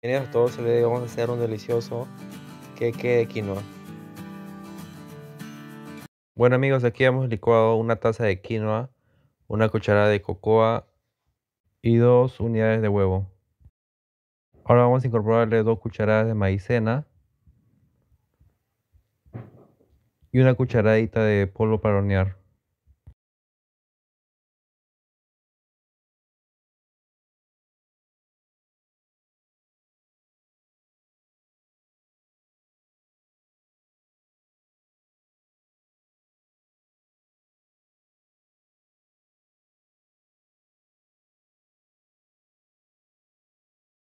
Bienvenidos a todos, vamos a hacer un delicioso queque de quinoa. Bueno amigos, aquí hemos licuado una taza de quinoa, una cucharada de cocoa y dos unidades de huevo. Ahora vamos a incorporarle dos cucharadas de maicena y una cucharadita de polvo para hornear.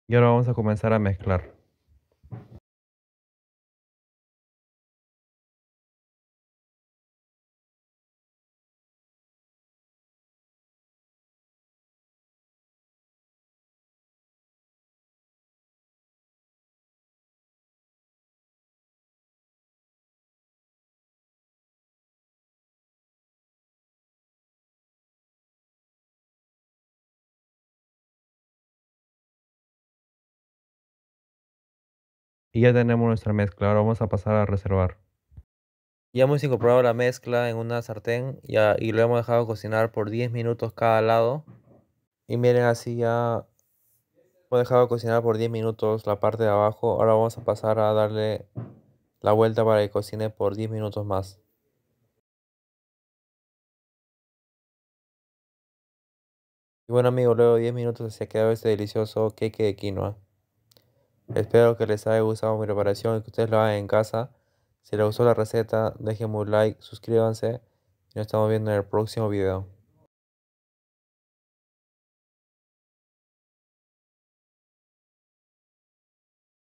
Y ahora vamos a comenzar a mezclar. Y ya tenemos nuestra mezcla, ahora vamos a pasar a reservar. Ya hemos incorporado la mezcla en una sartén y lo hemos dejado cocinar por 10 minutos cada lado. Y miren, así ya hemos dejado cocinar por 10 minutos la parte de abajo. Ahora vamos a pasar a darle la vuelta para que cocine por 10 minutos más. Y bueno amigos, luego de 10 minutos se ha quedado este delicioso queque de quinoa. Espero que les haya gustado mi preparación y que ustedes lo hagan en casa. Si les gustó la receta, dejen un like, suscríbanse y nos estamos viendo en el próximo video.